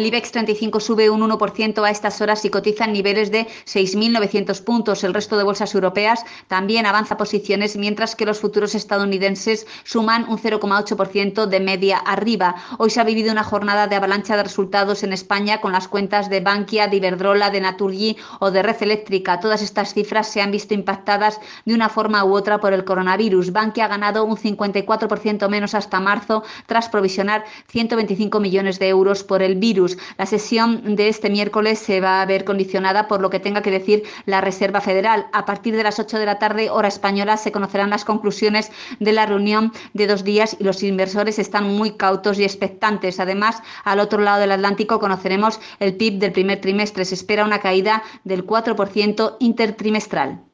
El IBEX 35 sube un 1% a estas horas y cotiza en niveles de 6.900 puntos. El resto de bolsas europeas también avanza posiciones, mientras que los futuros estadounidenses suman un 0,8% de media arriba. Hoy se ha vivido una jornada de avalancha de resultados en España con las cuentas de Bankia, de Iberdrola, de Naturgy o de Red Eléctrica. Todas estas cifras se han visto impactadas de una forma u otra por el coronavirus. Bankia ha ganado un 54% menos hasta marzo tras provisionar 125 millones de euros por el virus. La sesión de este miércoles se va a ver condicionada por lo que tenga que decir la Reserva Federal. A partir de las 8 de la tarde, hora española, se conocerán las conclusiones de la reunión de dos días y los inversores están muy cautos y expectantes. Además, al otro lado del Atlántico conoceremos el PIB del primer trimestre. Se espera una caída del 4% intertrimestral.